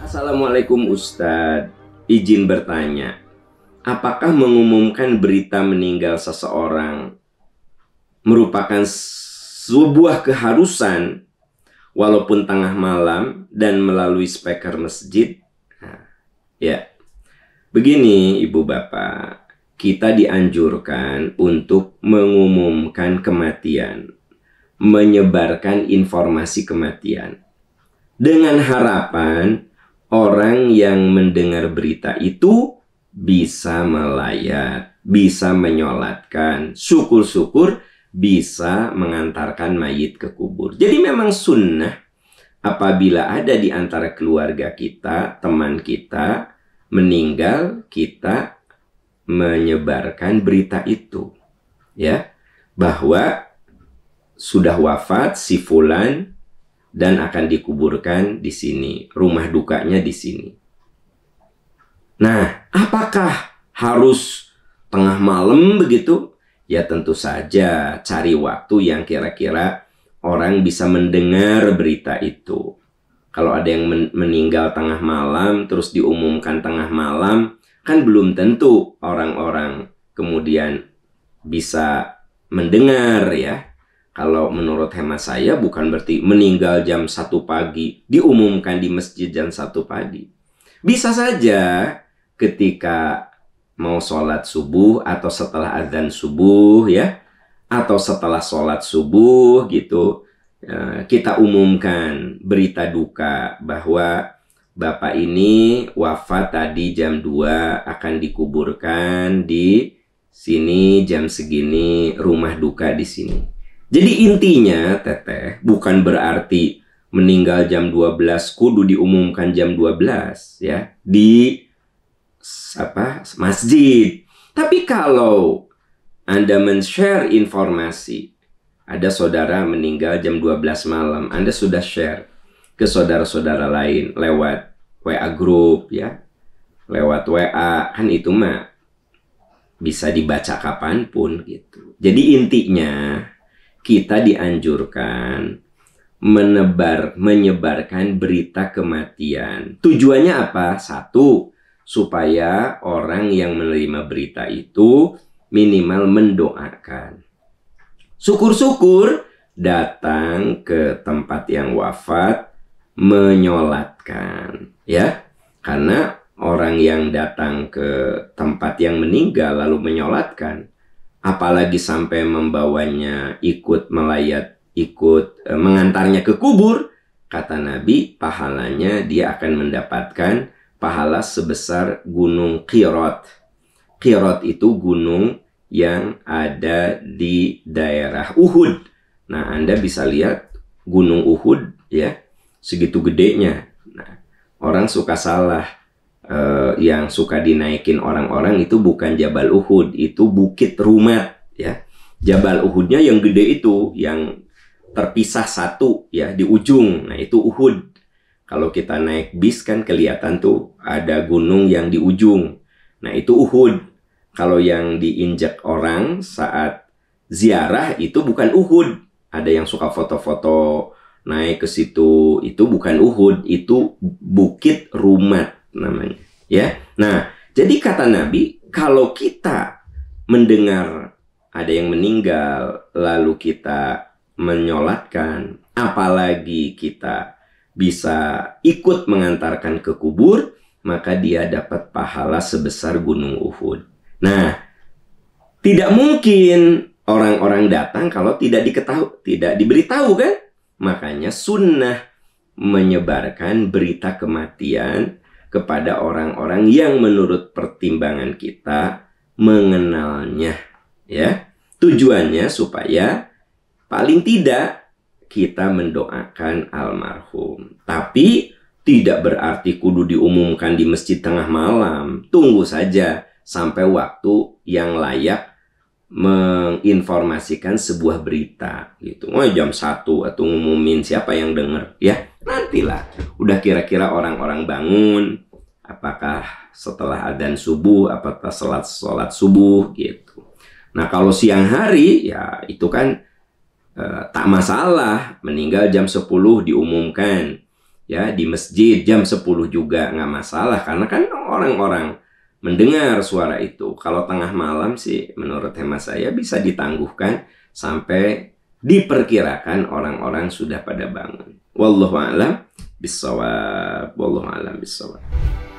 Assalamualaikum Ustadz, izin bertanya. Apakah mengumumkan berita meninggal seseorang merupakan sebuah keharusan walaupun tengah malam dan melalui speaker masjid? Nah, ya. Begini Ibu Bapak, kita dianjurkan untuk mengumumkan kematian, menyebarkan informasi kematian dengan harapan orang yang mendengar berita itu bisa melayat, bisa menyolatkan, syukur-syukur bisa mengantarkan mayit ke kubur. Jadi memang sunnah apabila ada di antara keluarga kita, teman kita, meninggal, kita menyebarkan berita itu. Ya, bahwa sudah wafat si fulan dan akan dikuburkan di sini. Rumah dukanya di sini. Nah, apakah harus tengah malam begitu? Ya tentu saja cari waktu yang kira-kira orang bisa mendengar berita itu. Kalau ada yang meninggal tengah malam terus diumumkan tengah malam, kan belum tentu orang-orang kemudian bisa mendengar ya kalau menurut hemat saya bukan berarti meninggal jam 1 pagi, diumumkan di masjid jam 1 pagi. Bisa saja ketika mau sholat subuh atau setelah azan subuh ya, atau setelah sholat subuh gitu, eh, kita umumkan berita duka bahwa Bapak ini wafat tadi jam 2 akan dikuburkan di sini jam segini rumah duka di sini. Jadi intinya teteh bukan berarti meninggal jam 12 kudu diumumkan jam 12 ya di apa masjid. Tapi kalau Anda men-share informasi ada saudara meninggal jam 12 malam, Anda sudah share ke saudara-saudara lain lewat WA group ya. Lewat WA kan itu mah bisa dibaca kapanpun gitu. Jadi intinya kita dianjurkan menebar menyebarkan berita kematian. Tujuannya apa? Satu, supaya orang yang menerima berita itu minimal mendoakan. Syukur-syukur datang ke tempat yang wafat menyolatkan, ya. Karena orang yang datang ke tempat yang meninggal lalu menyolatkan apalagi sampai membawanya ikut melayat, ikut e, mengantarnya ke kubur, kata Nabi, pahalanya dia akan mendapatkan pahala sebesar gunung Qirat. Qirat itu gunung yang ada di daerah Uhud. Nah, Anda bisa lihat gunung Uhud ya, segitu gedenya. Nah, orang suka salah uh, yang suka dinaikin orang-orang itu bukan Jabal Uhud, itu Bukit Rumat ya. Jabal Uhudnya yang gede itu, yang terpisah satu ya di ujung. Nah, itu Uhud. Kalau kita naik bis kan kelihatan tuh ada gunung yang di ujung. Nah, itu Uhud. Kalau yang diinjak orang saat ziarah itu bukan Uhud. Ada yang suka foto-foto naik ke situ, itu bukan Uhud, itu Bukit Rumat namanya. Ya. Nah, jadi kata Nabi, kalau kita mendengar ada yang meninggal lalu kita menyolatkan, apalagi kita bisa ikut mengantarkan ke kubur, maka dia dapat pahala sebesar gunung Uhud. Nah, tidak mungkin orang-orang datang kalau tidak diketahui, tidak diberitahu kan? Makanya sunnah menyebarkan berita kematian kepada orang-orang yang menurut pertimbangan kita mengenalnya ya tujuannya supaya paling tidak kita mendoakan almarhum tapi tidak berarti kudu diumumkan di masjid tengah malam tunggu saja sampai waktu yang layak menginformasikan sebuah berita gitu. Oh jam satu atau ngumumin siapa yang dengar, ya nikmatilah. Udah kira-kira orang-orang bangun, apakah setelah adzan subuh, apakah sholat sholat subuh gitu. Nah kalau siang hari ya itu kan eh, tak masalah meninggal jam 10 diumumkan ya di masjid jam 10 juga nggak masalah karena kan orang-orang mendengar suara itu. Kalau tengah malam sih menurut hemat saya bisa ditangguhkan sampai diperkirakan orang-orang sudah pada bangun. Wallahu a'lam bisawab. Wallahu a'lam bisawab.